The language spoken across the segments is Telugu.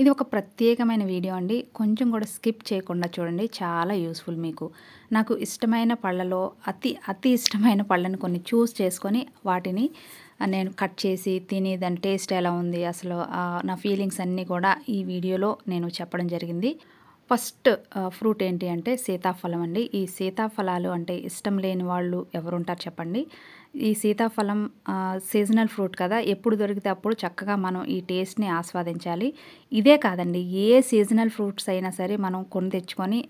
ఇది ఒక ప్రత్యేకమైన వీడియో అండి కొంచెం కూడా స్కిప్ చేయకుండా చూడండి చాలా యూస్ఫుల్ మీకు నాకు ఇష్టమైన పళ్ళలో అతి అతి ఇష్టమైన పళ్ళను కొన్ని చూస్ చేసుకొని వాటిని నేను కట్ చేసి తిని దాని టేస్ట్ ఎలా ఉంది అసలు నా ఫీలింగ్స్ అన్నీ కూడా ఈ వీడియోలో నేను చెప్పడం జరిగింది ఫస్ట్ ఫ్రూట్ ఏంటి అంటే సీతాఫలం అండి ఈ సీతాఫలాలు అంటే ఇష్టం లేని వాళ్ళు ఎవరుంటారు చెప్పండి ఈ సీతాఫలం సీజనల్ ఫ్రూట్ కదా ఎప్పుడు దొరికితే అప్పుడు చక్కగా మనం ఈ టేస్ట్ని ఆస్వాదించాలి ఇదే కాదండి ఏ సీజనల్ ఫ్రూట్స్ అయినా సరే మనం కొని తెచ్చుకొని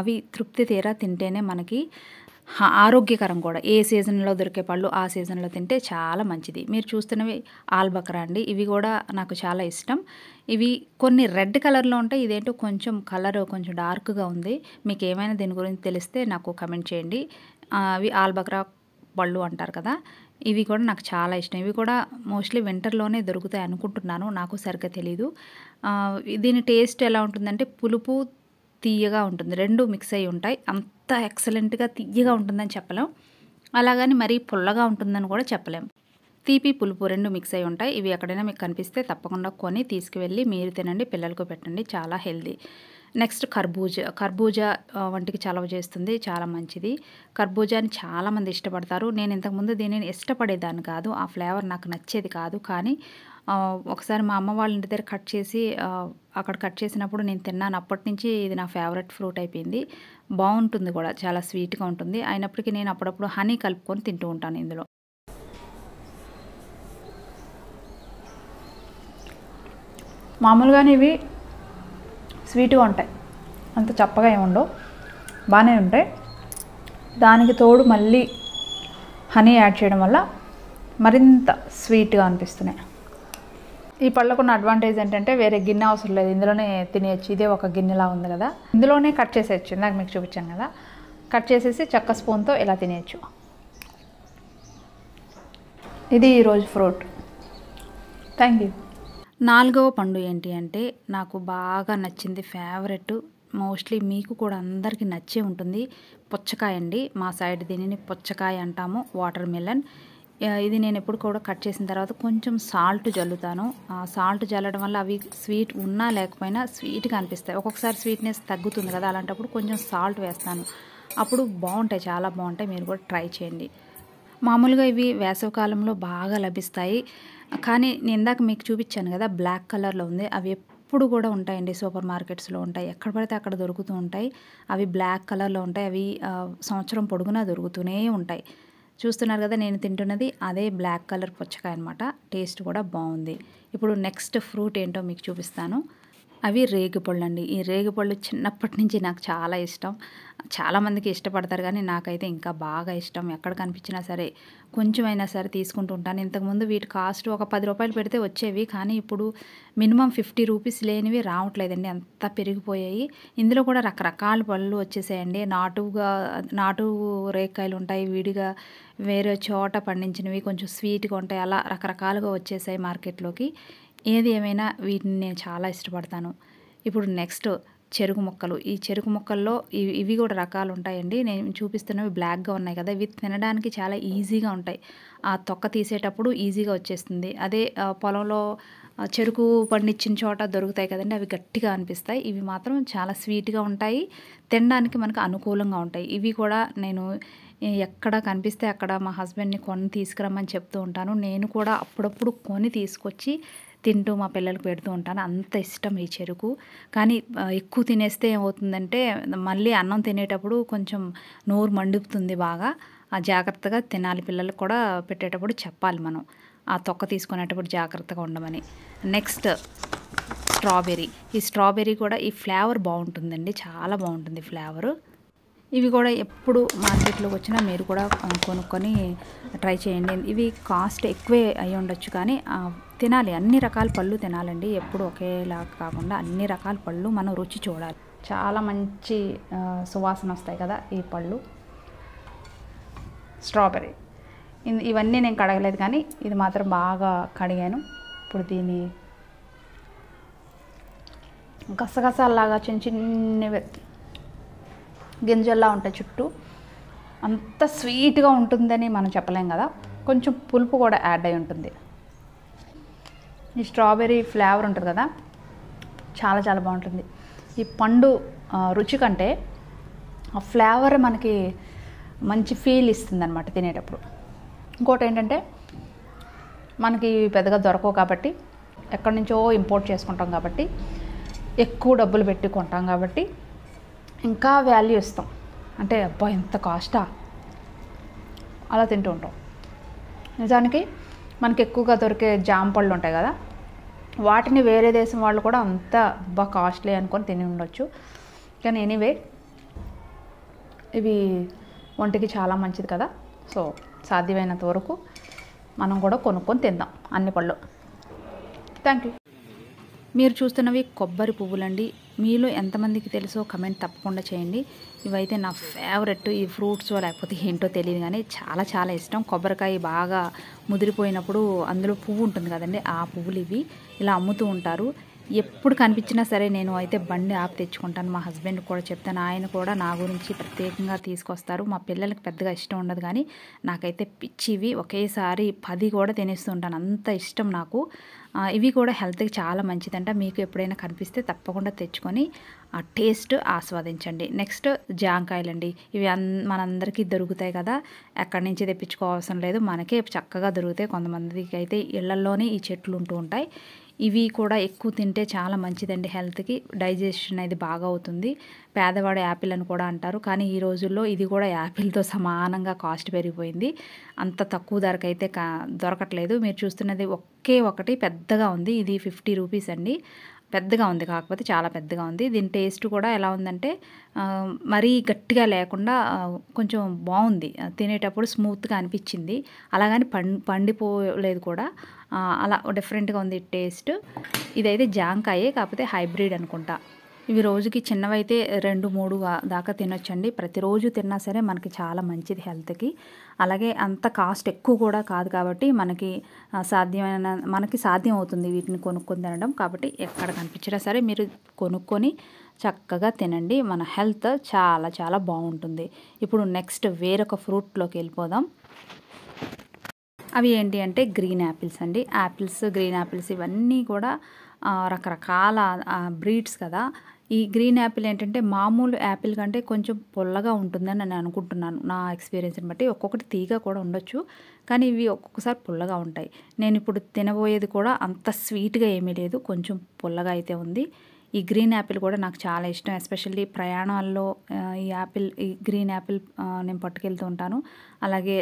అవి తృప్తి తీరా తింటేనే మనకి ఆరోగ్యకరం కూడా ఏ సీజన్లో దొరికే పళ్ళు ఆ సీజన్లో తింటే చాలా మంచిది మీరు చూస్తున్నవి ఆల్బకరా అండి ఇవి కూడా నాకు చాలా ఇష్టం ఇవి కొన్ని రెడ్ కలర్లో ఉంటాయి ఇదేంటో కొంచెం కలర్ కొంచెం డార్క్గా ఉంది మీకు ఏమైనా దీని గురించి తెలిస్తే నాకు కమెంట్ చేయండి అవి ఆల్బకరా పళ్ళు అంటారు కదా ఇవి కూడా నాకు చాలా ఇష్టం ఇవి కూడా మోస్ట్లీ వింటర్లోనే దొరుకుతాయి అనుకుంటున్నాను నాకు సరిగ్గా తెలీదు దీని టేస్ట్ ఎలా ఉంటుందంటే పులుపు తీయగా ఉంటుంది రెండు మిక్స్ అయి ఉంటాయి అంత ఎక్సలెంట్గా తీయగా ఉంటుందని చెప్పలేం అలాగని మరీ పుల్లగా ఉంటుందని కూడా చెప్పలేం తీపి పులుపు రెండు మిక్స్ అయి ఉంటాయి ఇవి ఎక్కడైనా మీకు కనిపిస్తే తప్పకుండా కొని తీసుకువెళ్ళి మీరు తినండి పిల్లలకు పెట్టండి చాలా హెల్దీ నెక్స్ట్ కర్బూజా కర్బూజా వంటికి చలవ చేస్తుంది చాలా మంచిది కర్బూజాని చాలామంది ఇష్టపడతారు నేను ఇంతకుముందు దీనిని ఇష్టపడేదాన్ని కాదు ఆ ఫ్లేవర్ నాకు నచ్చేది కాదు కానీ ఒకసారి మా అమ్మ వాళ్ళ ఇంటి దగ్గర కట్ చేసి అక్కడ కట్ చేసినప్పుడు నేను తిన్నాను అప్పటి నుంచి ఇది నా ఫేవరెట్ ఫ్రూట్ అయిపోయింది బాగుంటుంది కూడా చాలా స్వీట్గా ఉంటుంది అయినప్పటికీ నేను అప్పుడప్పుడు హనీ కలుపుకొని తింటూ ఉంటాను ఇందులో మామూలుగానేవి స్వీట్గా ఉంటాయి అంత చప్పగా ఏముండవు బాగానే ఉంటాయి దానికి తోడు మళ్ళీ హనీ యాడ్ చేయడం వల్ల మరింత స్వీట్గా అనిపిస్తున్నాయి ఈ పళ్ళకున్న అడ్వాంటేజ్ ఏంటంటే వేరే గిన్నె అవసరం లేదు ఇందులోనే తినేయచ్చు ఇదే ఒక గిన్నెలా ఉంది కదా ఇందులోనే కట్ చేసేయచ్చు ఇందాక మీకు చూపించాను కదా కట్ చేసేసి చెక్క స్పూన్తో ఇలా తినేయచ్చు ఇది ఈరోజు ఫ్రూట్ థ్యాంక్ యూ నాలుగవ పండు ఏంటి అంటే నాకు బాగా నచ్చింది ఫేవరెట్ మోస్ట్లీ మీకు కూడా అందరికీ నచ్చే ఉంటుంది పుచ్చకాయ అండి మా సైడ్ దీనిని పుచ్చకాయ అంటాము వాటర్ మిలన్ ఇది నేను ఎప్పుడు కూడా కట్ చేసిన తర్వాత కొంచెం సాల్ట్ జల్లుతాను సాల్ట్ జల్లడం వల్ల అవి స్వీట్ ఉన్నా లేకపోయినా స్వీట్గా అనిపిస్తాయి ఒక్కొక్కసారి స్వీట్నెస్ తగ్గుతుంది కదా అలాంటప్పుడు కొంచెం సాల్ట్ వేస్తాను అప్పుడు బాగుంటాయి చాలా బాగుంటాయి మీరు కూడా ట్రై చేయండి మామూలుగా ఇవి వేసవకాలంలో బాగా లభిస్తాయి కానీ నేను ఇందాక మీకు చూపించాను కదా బ్లాక్ కలర్లో ఉంది అవి ఎప్పుడు కూడా ఉంటాయండి సూపర్ మార్కెట్స్లో ఉంటాయి ఎక్కడ పడితే అక్కడ దొరుకుతూ ఉంటాయి అవి బ్లాక్ కలర్లో ఉంటాయి అవి సంవత్సరం పొడుగునా దొరుకుతూనే ఉంటాయి చూస్తున్నారు కదా నేను తింటున్నది అదే బ్లాక్ కలర్ పుచ్చకాయ అనమాట టేస్ట్ కూడా బాగుంది ఇప్పుడు నెక్స్ట్ ఫ్రూట్ ఏంటో మీకు చూపిస్తాను అవి రేగిపళ్ళు అండి ఈ రేగుపళ్ళు చిన్నప్పటి నుంచి నాకు చాలా ఇష్టం చాలామందికి ఇష్టపడతారు కానీ నాకైతే ఇంకా బాగా ఇష్టం ఎక్కడ కనిపించినా సరే కొంచెమైనా సరే తీసుకుంటూ ఉంటాను ఇంతకుముందు వీటి కాస్ట్ ఒక పది రూపాయలు పెడితే వచ్చేవి కానీ ఇప్పుడు మినిమం ఫిఫ్టీ రూపీస్ లేనివి రావట్లేదండి అంత పెరిగిపోయాయి ఇందులో కూడా రకరకాల పళ్ళు వచ్చేసాయండి నాటుగా నాటు రేకాయలు ఉంటాయి విడిగా వేరే చోట పండించినవి కొంచెం స్వీట్గా ఉంటాయి అలా రకరకాలుగా వచ్చేసాయి మార్కెట్లోకి ఏది ఏమైనా వీటిని నేను చాలా ఇష్టపడతాను ఇప్పుడు నెక్స్ట్ చెరుకు మొక్కలు ఈ చెరుకు మొక్కల్లో ఇవి ఇవి కూడా రకాలు ఉంటాయండి నేను చూపిస్తున్నవి బ్లాక్గా ఉన్నాయి కదా ఇవి తినడానికి చాలా ఈజీగా ఉంటాయి ఆ తొక్క తీసేటప్పుడు ఈజీగా వచ్చేస్తుంది అదే పొలంలో చెరుకు పండించిన చోట దొరుకుతాయి కదండి అవి గట్టిగా అనిపిస్తాయి ఇవి మాత్రం చాలా స్వీట్గా ఉంటాయి తినడానికి మనకు అనుకూలంగా ఉంటాయి ఇవి కూడా నేను ఎక్కడ కనిపిస్తే అక్కడ మా హస్బెండ్ని కొని తీసుకురమ్మని చెప్తూ ఉంటాను నేను కూడా అప్పుడప్పుడు కొని తీసుకొచ్చి తింటూ మా పిల్లలకు పెడుతూ ఉంటాను అంత ఇష్టం ఈ చెరుకు కానీ ఎక్కువ తినేస్తే ఏమవుతుందంటే మళ్ళీ అన్నం తినేటప్పుడు కొంచెం నోరు మండుపుతుంది బాగా ఆ జాగ్రత్తగా తినాలి పిల్లలకు కూడా పెట్టేటప్పుడు చెప్పాలి మనం ఆ తొక్క తీసుకునేటప్పుడు జాగ్రత్తగా ఉండమని నెక్స్ట్ స్ట్రాబెర్రీ ఈ స్ట్రాబెరీ కూడా ఈ ఫ్లేవర్ బాగుంటుందండి చాలా బాగుంటుంది ఫ్లేవరు ఇవి కూడా ఎప్పుడు మార్కెట్లోకి వచ్చినా మీరు కూడా కొనుక్కొని ట్రై చేయండి ఇవి కాస్ట్ ఎక్కువే అయి ఉండొచ్చు కానీ తినాలి అన్ని రకాల పళ్ళు తినాలండి ఎప్పుడు ఒకేలా కాకుండా అన్ని రకాల పళ్ళు మనం రుచి చూడాలి చాలా మంచి సువాసన వస్తాయి కదా ఈ పళ్ళు స్ట్రాబెర్రీ ఇవన్నీ నేను కడగలేదు కానీ ఇది మాత్రం బాగా కడిగాను ఇప్పుడు దీన్ని గసగసాలాగా చిన్న చిన్న గింజల్లా ఉంటాయి చుట్టూ అంత స్వీట్గా ఉంటుందని మనం చెప్పలేం కదా కొంచెం పులుపు కూడా యాడ్ అయి ఉంటుంది ఈ స్ట్రాబెర్రీ ఫ్లేవర్ ఉంటుంది కదా చాలా చాలా బాగుంటుంది ఈ పండు రుచి కంటే ఆ ఫ్లేవర్ మనకి మంచి ఫీల్ ఇస్తుంది అనమాట తినేటప్పుడు ఇంకోటి ఏంటంటే మనకి పెద్దగా దొరకవు కాబట్టి ఎక్కడి నుంచో ఇంపోర్ట్ చేసుకుంటాం కాబట్టి ఎక్కువ డబ్బులు పెట్టి కొంటాం కాబట్టి ఇంకా వాల్యూ ఇస్తాం అంటే అబ్బా ఎంత కాస్టా అలా తింటూ ఉంటాం నిజానికి మనకి ఎక్కువగా దొరికే జామ పళ్ళు ఉంటాయి కదా వాటిని వేరే దేశం వాళ్ళు కూడా అంత బాగా కాస్ట్లీ అనుకొని తిని ఉండొచ్చు కానీ ఎనీవే ఇవి ఒంటికి చాలా మంచిది కదా సో సాధ్యమైనంత వరకు మనం కూడా కొనుక్కొని తిందాం అన్ని పళ్ళు థ్యాంక్ యూ మీరు చూస్తున్నవి కొబ్బరి పువ్వులండి మీలో ఎంతమందికి తెలుసో కమెంట్ తప్పకుండా చేయండి ఇవైతే నా ఫేవరెట్ ఈ ఫ్రూట్స్ లేకపోతే ఏంటో తెలియదు కానీ చాలా చాలా ఇష్టం కొబ్బరికాయ బాగా ముదిరిపోయినప్పుడు అందులో పువ్వు ఉంటుంది కదండి ఆ పువ్వులు ఇవి ఇలా అమ్ముతూ ఉంటారు ఎప్పుడు కనిపించినా సరే నేను అయితే బండి ఆపి తెచ్చుకుంటాను మా హస్బెండ్ కూడా చెప్తాను ఆయన కూడా నా గురించి ప్రత్యేకంగా తీసుకొస్తారు మా పిల్లలకి పెద్దగా ఇష్టం ఉండదు కానీ నాకైతే పిచ్చివి ఒకేసారి పది కూడా తినేస్తుంటాను అంత ఇష్టం నాకు ఇవి కూడా హెల్త్కి చాలా మంచిదంట మీకు ఎప్పుడైనా కనిపిస్తే తప్పకుండా తెచ్చుకొని ఆ టేస్ట్ ఆస్వాదించండి నెక్స్ట్ జాంకాయలు అండి ఇవి అన్ మనందరికీ దొరుకుతాయి కదా ఎక్కడి నుంచి తెప్పించుకోవాల్సిన లేదు మనకే చక్కగా దొరుకుతాయి కొంతమందికి అయితే ఇళ్లలోనే ఈ చెట్లు ఉంటూ ఉంటాయి ఇవి కూడా ఎక్కువ తింటే చాలా మంచిదండి హెల్త్కి డైజెషన్ అనేది బాగా అవుతుంది పేదవాడు యాపిల్ అని కూడా అంటారు కానీ ఈ రోజుల్లో ఇది కూడా యాపిల్తో సమానంగా కాస్ట్ పెరిగిపోయింది అంత తక్కువ ధరకైతే కా దొరకట్లేదు మీరు చూస్తున్నది ఒకే ఒకటి పెద్దగా ఉంది ఇది ఫిఫ్టీ రూపీస్ అండి పెద్దగా ఉంది కాకపోతే చాలా పెద్దగా ఉంది దీని టేస్ట్ కూడా ఎలా ఉందంటే మరీ గట్టిగా లేకుండా కొంచెం బాగుంది తినేటప్పుడు స్మూత్గా అనిపించింది అలాగని పండి పండిపోలేదు కూడా అలా డిఫరెంట్గా ఉంది టేస్ట్ ఇదైతే జాంకాయే కాకపోతే హైబ్రిడ్ అనుకుంటా ఇవి రోజుకి చిన్నవైతే రెండు మూడు దాకా తినొచ్చండి ప్రతిరోజు తిన్నా సరే మనకి చాలా మంచిది హెల్త్కి అలాగే అంత కాస్ట్ ఎక్కువ కూడా కాదు కాబట్టి మనకి సాధ్యమైన మనకి సాధ్యం అవుతుంది వీటిని కొనుక్కొని తినడం కాబట్టి ఎక్కడ కనిపించినా సరే మీరు కొనుక్కొని చక్కగా తినండి మన హెల్త్ చాలా చాలా బాగుంటుంది ఇప్పుడు నెక్స్ట్ వేరొక ఫ్రూట్లోకి వెళ్ళిపోదాం అవి ఏంటి అంటే గ్రీన్ యాపిల్స్ అండి యాపిల్స్ గ్రీన్ యాపిల్స్ ఇవన్నీ కూడా రకరకాల బ్రీడ్స్ కదా ఈ గ్రీన్ యాపిల్ ఏంటంటే మామూలు యాపిల్ కంటే కొంచెం పొల్లగా ఉంటుందని నేను అనుకుంటున్నాను నా ఎక్స్పీరియన్స్ని బట్టి ఒక్కొక్కటి తీగ కూడా ఉండొచ్చు కానీ ఇవి ఒక్కొక్కసారి పుల్లగా ఉంటాయి నేను ఇప్పుడు తినబోయేది కూడా అంత స్వీట్గా ఏమీ లేదు కొంచెం పుల్లగా అయితే ఉంది ఈ గ్రీన్ యాపిల్ కూడా నాకు చాలా ఇష్టం ఎస్పెషల్లీ ప్రయాణాల్లో ఈ యాపిల్ ఈ గ్రీన్ యాపిల్ నేను పట్టుకెళ్తూ ఉంటాను అలాగే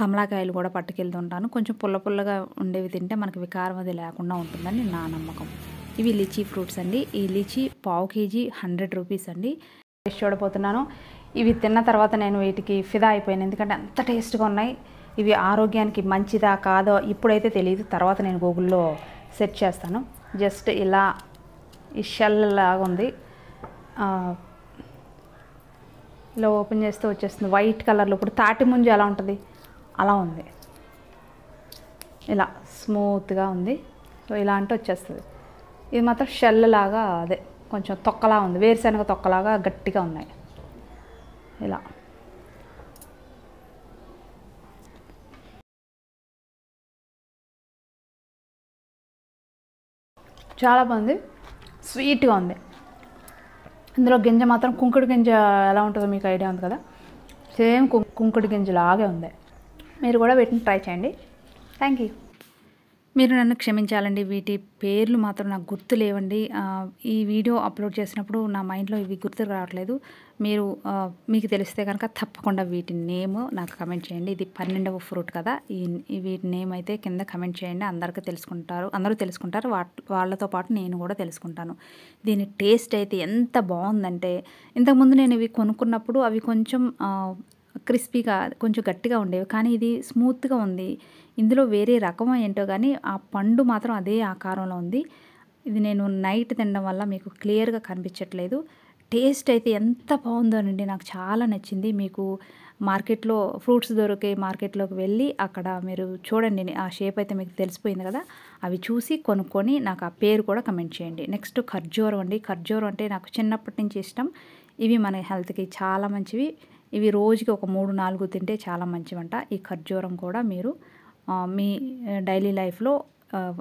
కమలాకాయలు కూడా పట్టుకెళ్తూ ఉంటాను కొంచెం పుల్ల పుల్లగా ఉండేవి తింటే మనకి వికారం అది లేకుండా ఉంటుందని నా నమ్మకం ఇవి లిచీ ఫ్రూట్స్ అండి ఈ లిచీ పావు కేజీ హండ్రెడ్ రూపీస్ అండి ఫ్రెష్ చూడబోతున్నాను ఇవి తిన్న తర్వాత నేను వీటికి ఫిదా అయిపోయాను ఎందుకంటే అంత టేస్ట్గా ఉన్నాయి ఇవి ఆరోగ్యానికి మంచిదా కాదో ఇప్పుడైతే తెలియదు తర్వాత నేను గూగుల్లో సెర్చ్ చేస్తాను జస్ట్ ఇలా ఈ షెల్ లాగా ఉంది ఇలా ఓపెన్ చేస్తే వచ్చేస్తుంది వైట్ కలర్లో ఇప్పుడు తాటి ముంజు ఎలా ఉంటుంది అలా ఉంది ఇలా స్మూత్గా ఉంది సో ఇలా అంటే వచ్చేస్తుంది ఇది మాత్రం షెల్ లాగా అదే కొంచెం తొక్కలా ఉంది వేరుశనగ తొక్కలాగా గట్టిగా ఉన్నాయి ఇలా చాలా బాగుంది స్వీట్గా ఉంది ఇందులో గింజ మాత్రం కుంకుడు గింజ ఎలా ఉంటుందో మీకు ఐడియా ఉంది కదా సేమ్ కుంకుడు గింజ లాగే ఉంది మీరు కూడా వీటిని ట్రై చేయండి థ్యాంక్ యూ మీరు నన్ను క్షమించాలండి వీటి పేర్లు మాత్రం నాకు గుర్తు లేవండి ఈ వీడియో అప్లోడ్ చేసినప్పుడు నా మైండ్లో ఇవి గుర్తు రావట్లేదు మీరు మీకు తెలిస్తే కనుక తప్పకుండా వీటి నేమ్ నాకు కమెంట్ చేయండి ఇది పన్నెండవ ఫ్రూట్ కదా ఈ వీటి నేమ్ అయితే కింద కమెంట్ చేయండి అందరికీ తెలుసుకుంటారు అందరూ తెలుసుకుంటారు వాళ్ళతో పాటు నేను కూడా తెలుసుకుంటాను దీని టేస్ట్ అయితే ఎంత బాగుందంటే ఇంతకుముందు నేను ఇవి కొనుక్కున్నప్పుడు అవి కొంచెం క్రిస్పీగా కొంచెం గట్టిగా ఉండేవి కానీ ఇది స్మూత్గా ఉంది ఇందులో వేరే రకం ఏంటో కానీ ఆ పండు మాత్రం అదే ఆకారంలో ఉంది ఇది నేను నైట్ తినడం వల్ల మీకు క్లియర్గా కనిపించట్లేదు టేస్ట్ అయితే ఎంత బాగుందో అండి నాకు చాలా నచ్చింది మీకు మార్కెట్లో ఫ్రూట్స్ దొరికే మార్కెట్లోకి వెళ్ళి అక్కడ మీరు చూడండి ఆ షేప్ అయితే మీకు తెలిసిపోయింది కదా అవి చూసి కొనుక్కొని నాకు ఆ పేరు కూడా కమెంట్ చేయండి నెక్స్ట్ ఖర్జూరం అండి ఖర్జూరం అంటే నాకు చిన్నప్పటి నుంచి ఇష్టం ఇవి మన హెల్త్కి చాలా మంచివి ఇవి రోజుకి ఒక మూడు నాలుగు తింటే చాలా మంచి వంట ఈ ఖర్జూరం కూడా మీరు మీ డైలీ లైఫ్లో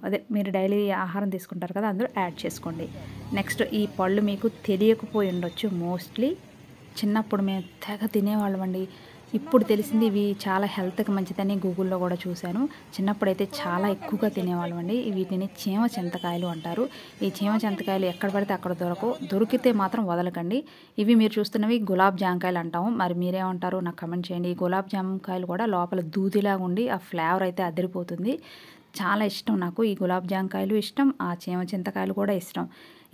అదే మీరు డైలీ ఆహారం తీసుకుంటారు కదా అందులో యాడ్ చేసుకోండి నెక్స్ట్ ఈ పళ్ళు మీకు తెలియకపోయి ఉండొచ్చు మోస్ట్లీ చిన్నప్పుడు మేము తెగ తినేవాళ్ళమండి ఇప్పుడు తెలిసింది ఇవి చాలా హెల్త్కి మంచిదని గూగుల్లో కూడా చూశాను చిన్నప్పుడైతే చాలా ఎక్కువగా తినేవాళ్ళం అండి వీటిని చీమ చింతకాయలు అంటారు ఈ చీమ చింతకాయలు ఎక్కడ పడితే అక్కడ దొరకవు దొరికితే మాత్రం వదలకండి ఇవి మీరు చూస్తున్నవి గులాబ్ జామకాయలు అంటాము మరి మీరేమంటారు నాకు కమెంట్ చేయండి ఈ గులాబ్ జామకాయలు కూడా లోపల దూదిలాగా ఉండి ఆ ఫ్లేవర్ అయితే అదిరిపోతుంది చాలా ఇష్టం నాకు ఈ గులాబ్ జామకాయలు ఇష్టం ఆ చీమ చింతకాయలు కూడా ఇష్టం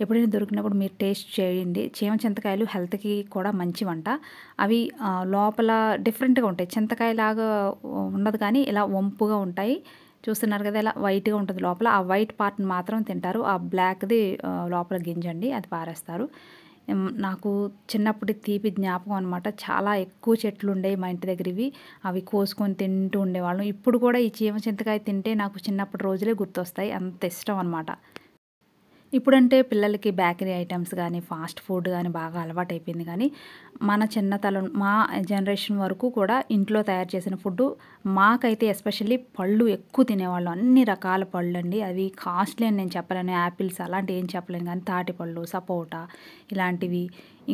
ఎప్పుడైనా దొరికినప్పుడు మీరు టేస్ట్ చేయండి చీమ చింతకాయలు హెల్త్కి కూడా మంచి వంట అవి లోపల డిఫరెంట్గా ఉంటాయి చింతకాయలాగా ఉండదు కానీ ఇలా వంపుగా ఉంటాయి చూస్తున్నారు కదా ఇలా వైట్గా ఉంటుంది లోపల ఆ వైట్ పార్ట్ని మాత్రం తింటారు ఆ బ్లాక్ది లోపల గింజండి అది పారేస్తారు నాకు చిన్నప్పటి తీపి జ్ఞాపకం అనమాట చాలా ఎక్కువ చెట్లు ఉండేవి మా ఇంటి దగ్గర ఇవి అవి కోసుకొని తింటూ ఉండేవాళ్ళం ఇప్పుడు కూడా ఈ చీమ చింతకాయ తింటే నాకు చిన్నప్పటి రోజులే గుర్తొస్తాయి అంత ఇష్టం అనమాట ఇప్పుడంటే పిల్లలకి బేకరీ ఐటమ్స్ కానీ ఫాస్ట్ ఫుడ్ కానీ బాగా అలవాటు అయిపోయింది కానీ మన చిన్నతలం మా జనరేషన్ వరకు కూడా ఇంట్లో తయారు చేసిన ఫుడ్ మాకైతే ఎస్పెషల్లీ పళ్ళు ఎక్కువ తినేవాళ్ళం అన్ని రకాల పళ్ళు అండి అవి కాస్ట్లీ అని నేను చెప్పలేను యాపిల్స్ అలాంటివి ఏం చెప్పలేను కానీ తాటిపళ్ళు సపోటా ఇలాంటివి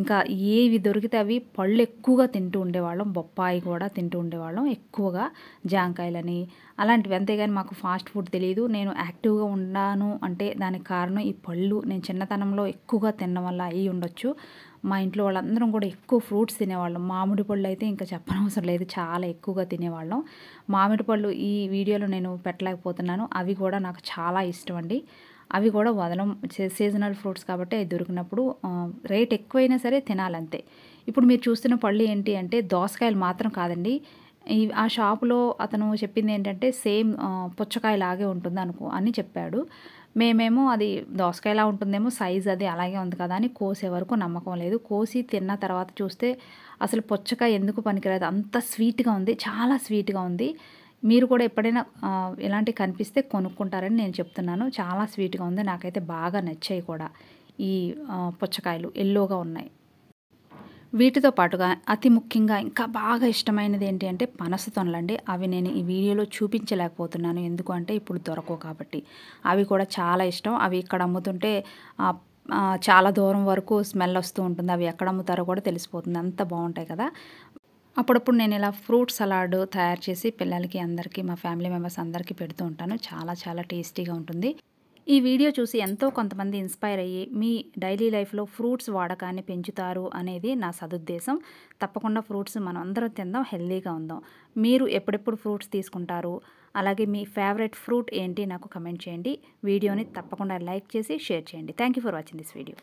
ఇంకా ఏవి దొరికితే అవి పళ్ళు ఎక్కువగా తింటూ ఉండేవాళ్ళం బొప్పాయి కూడా తింటూ ఉండేవాళ్ళం ఎక్కువగా జాంకాయలని అలాంటివి అంతేగాని మాకు ఫాస్ట్ ఫుడ్ తెలియదు నేను యాక్టివ్గా ఉన్నాను అంటే దానికి కారణం ఈ పళ్ళు నేను చిన్నతనంలో ఎక్కువగా తినడం వల్ల అయ్యి ఉండొచ్చు మా ఇంట్లో వాళ్ళందరం కూడా ఎక్కువ ఫ్రూట్స్ తినేవాళ్ళం మామిడి పళ్ళు అయితే ఇంకా చెప్పనవసరం లేదు చాలా ఎక్కువగా తినేవాళ్ళం మామిడి పళ్ళు ఈ వీడియోలో నేను పెట్టలేకపోతున్నాను అవి కూడా నాకు చాలా ఇష్టం అండి అవి కూడా వదలం సీజనల్ ఫ్రూట్స్ కాబట్టి అవి దొరికినప్పుడు రేట్ ఎక్కువైనా సరే తినాలంతే ఇప్పుడు మీరు చూస్తున్న పళ్ళు ఏంటి అంటే దోసకాయలు మాత్రం కాదండి ఆ షాపులో అతను చెప్పింది ఏంటంటే సేమ్ పుచ్చకాయలాగే ఉంటుంది అనుకో అని చెప్పాడు మేమేమో అది దోసకాయలా ఉంటుందేమో సైజ్ అది అలాగే ఉంది కదా అని కోసే వరకు నమ్మకం లేదు కోసి తిన్న తర్వాత చూస్తే అసలు పుచ్చకాయ ఎందుకు పనికిరాదు అంత స్వీట్గా ఉంది చాలా స్వీట్గా ఉంది మీరు కూడా ఎప్పుడైనా ఇలాంటివి కనిపిస్తే కొనుక్కుంటారని నేను చెప్తున్నాను చాలా స్వీట్గా ఉంది నాకైతే బాగా నచ్చాయి కూడా ఈ పుచ్చకాయలు ఎల్లోగా ఉన్నాయి వీటితో పాటుగా అతి ముఖ్యంగా ఇంకా బాగా ఇష్టమైనది ఏంటి అంటే పనస తొనలండి అవి నేను ఈ వీడియోలో చూపించలేకపోతున్నాను ఎందుకు అంటే ఇప్పుడు దొరకవు కాబట్టి అవి కూడా చాలా ఇష్టం అవి ఇక్కడ అమ్ముతుంటే చాలా దూరం వరకు స్మెల్ వస్తూ ఉంటుంది అవి ఎక్కడ అమ్ముతారో కూడా తెలిసిపోతుంది అంత బాగుంటాయి కదా అప్పుడప్పుడు నేను ఇలా ఫ్రూట్ సలాడ్ తయారు చేసి పిల్లలకి అందరికీ మా ఫ్యామిలీ మెంబర్స్ అందరికీ పెడుతూ ఉంటాను చాలా చాలా టేస్టీగా ఉంటుంది ఈ వీడియో చూసి ఎంతో కొంతమంది ఇన్స్పైర్ అయ్యి మీ డైలీ లైఫ్లో ఫ్రూట్స్ వాడకాన్ని పెంచుతారు అనేది నా సదుద్దేశం తప్పకుండా ఫ్రూట్స్ మనం అందరం తిందాం హెల్దీగా ఉందాం మీరు ఎప్పుడెప్పుడు ఫ్రూట్స్ తీసుకుంటారు అలాగే మీ ఫేవరెట్ ఫ్రూట్ ఏంటి నాకు కమెంట్ చేయండి వీడియోని తప్పకుండా లైక్ చేసి షేర్ చేయండి thank for watching this video